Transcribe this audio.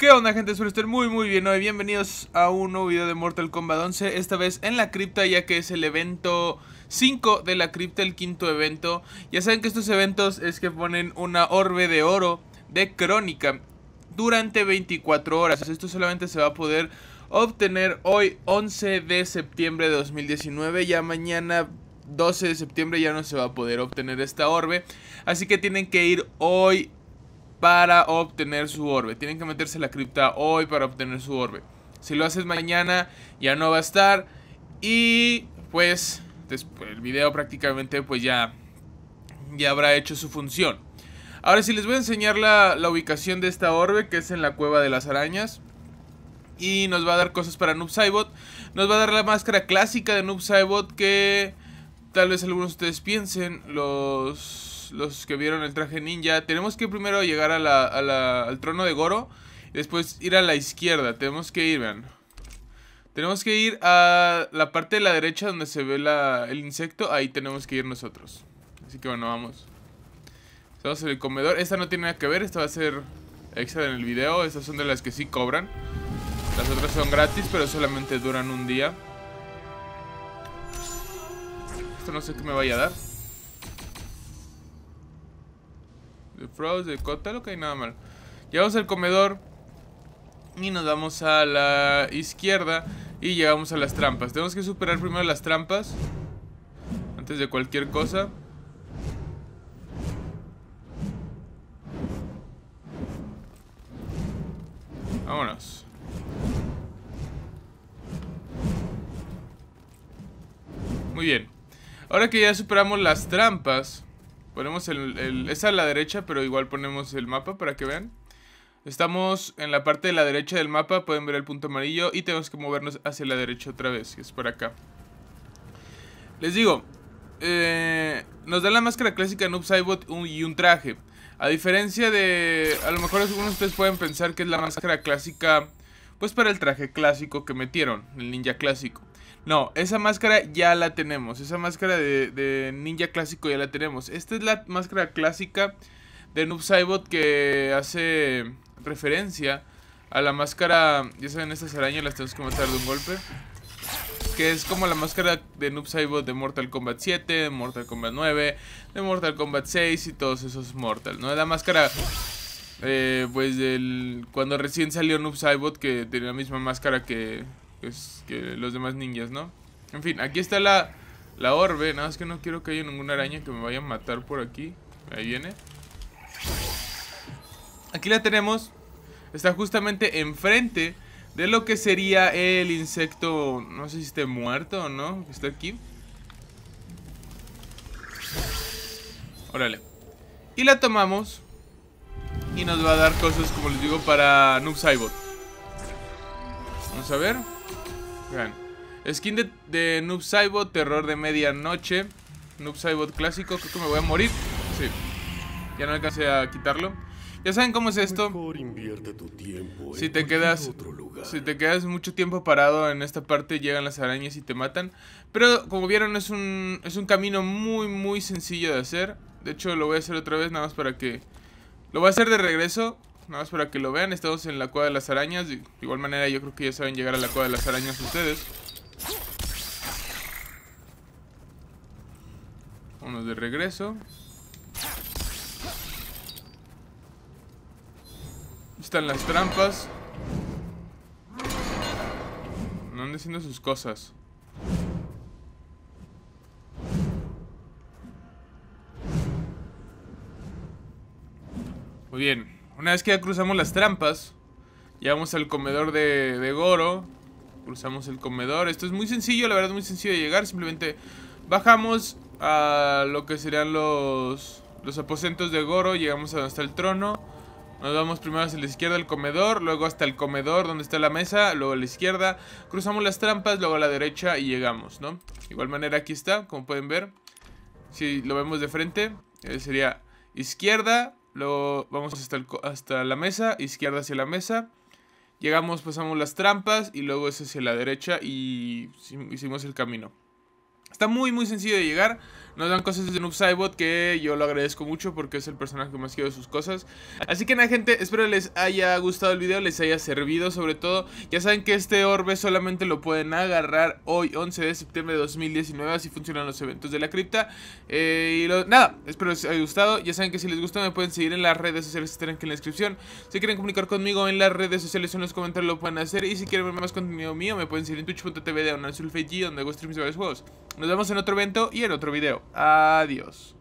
¿Qué onda gente? Espero estar muy muy bien hoy, bienvenidos a un nuevo video de Mortal Kombat 11 Esta vez en la cripta ya que es el evento 5 de la cripta, el quinto evento Ya saben que estos eventos es que ponen una orbe de oro de crónica durante 24 horas Esto solamente se va a poder obtener hoy 11 de septiembre de 2019 Ya mañana 12 de septiembre ya no se va a poder obtener esta orbe Así que tienen que ir hoy para obtener su orbe. Tienen que meterse la cripta hoy para obtener su orbe. Si lo haces mañana, ya no va a estar. Y pues, después, el video prácticamente pues ya, ya habrá hecho su función. Ahora sí les voy a enseñar la, la ubicación de esta orbe, que es en la cueva de las arañas. Y nos va a dar cosas para Noob Saibot. Nos va a dar la máscara clásica de Noob Saibot que tal vez algunos de ustedes piensen. Los los, que vieron el traje ninja, tenemos que primero llegar al trono de Goro y después ir a la izquierda. Tenemos que ir, vean. Tenemos que ir a la parte de la derecha donde se ve el insecto. Ahí tenemos que ir nosotros. Así que bueno, vamos. Estamos en el comedor. Esta no tiene nada que ver. Esta va a ser extra en el video. Estas son de las que sí cobran. Las otras son gratis, pero solamente duran un día. Esto no sé qué me vaya a dar. De Frost, de que ok, nada mal. Llegamos al comedor y nos vamos a la izquierda y llegamos a las trampas. Tenemos que superar primero las trampas antes de cualquier cosa. Vámonos. Muy bien. Ahora que ya superamos las trampas, Ponemos el, esa a la derecha, pero igual ponemos el mapa para que vean. Estamos en la parte de la derecha del mapa, pueden ver el punto amarillo y tenemos que movernos hacia la derecha otra vez, que es por acá. Les digo, eh, nos da la máscara clásica Noob Saibot y un traje. A diferencia de, a lo mejor algunos de ustedes pueden pensar que es la máscara clásica pues para el traje clásico que metieron, el ninja clásico. No, esa máscara ya la tenemos, esa máscara de, ninja clásico ya la tenemos. Esta es la máscara clásica de Noob Saibot que hace referencia a la máscara, ya saben, estas arañas las tenemos que matar de un golpe. Que es como la máscara de Noob Saibot de Mortal Kombat 7, de Mortal Kombat 9, de Mortal Kombat 6 y todos esos Mortal, ¿no? la máscara eh, pues el cuando recién salió Noob Saibot, que tenía la misma máscara pues, que, los demás ninjas, ¿no? En fin, aquí está la, la orbe, nada más que no quiero que haya ninguna araña que me vaya a matar por aquí. Ahí viene. Aquí la tenemos. Está justamente enfrente de lo que sería el insecto, no sé si esté muerto o no, está aquí. Órale. Y la tomamos. Y nos va a dar cosas, como les digo, para Noob Saibot. Vamos a ver. Vean. Skin de, Noob terror de medianoche. Noob clásico, creo que me voy a morir. Sí. Ya no alcancé a quitarlo. Ya saben cómo es esto. si te quedas si te quedas mucho tiempo parado en esta parte llegan las arañas y te matan, pero como vieron es un es un camino muy muy sencillo de hacer. De hecho lo voy a hacer otra vez nada más para que lo voy a hacer de regreso, nada más para que lo vean. Estamos en la cueva de las arañas. De igual manera yo creo que ya saben llegar a la cueva de las arañas ustedes. Vámonos de regreso. Están las trampas. No andan haciendo sus cosas. Muy bien. Una vez que ya cruzamos las trampas, llegamos al comedor de, Goro. Cruzamos el comedor. Esto es muy sencillo, la verdad, es muy sencillo de llegar. Simplemente bajamos a lo que serían los, los aposentos de Goro. Llegamos a donde está el trono. Nos vamos primero hacia la izquierda del comedor, luego hasta el comedor donde está la mesa, luego a la izquierda, cruzamos las trampas, luego a la derecha y llegamos, ¿no? De igual manera aquí está, como pueden ver. Si lo vemos de frente, eh, sería izquierda, Luego vamos hasta, hasta la mesa, izquierda hacia la mesa. Llegamos, pasamos las trampas y luego es hacia la derecha y hicimos el camino. Está muy, muy sencillo de llegar. Nos dan cosas de Noob Cybot que yo lo agradezco mucho porque es el personaje que más quiero de sus cosas. Así que nada gente, espero les haya gustado el video, les haya servido sobre todo. Ya saben que este orbe solamente lo pueden agarrar hoy 11 de septiembre de 2019, así funcionan los eventos de la cripta. Eh, y nada, espero les haya gustado. Ya saben que si les gusta me pueden seguir en las redes sociales que están aquí en la descripción. Si quieren comunicar conmigo en las redes sociales o en los comentarios lo pueden hacer. Y si quieren ver más contenido mío me pueden seguir en twitch.tv de donde hago streams de varios juegos. Nos vemos en otro evento y en otro video. Adiós.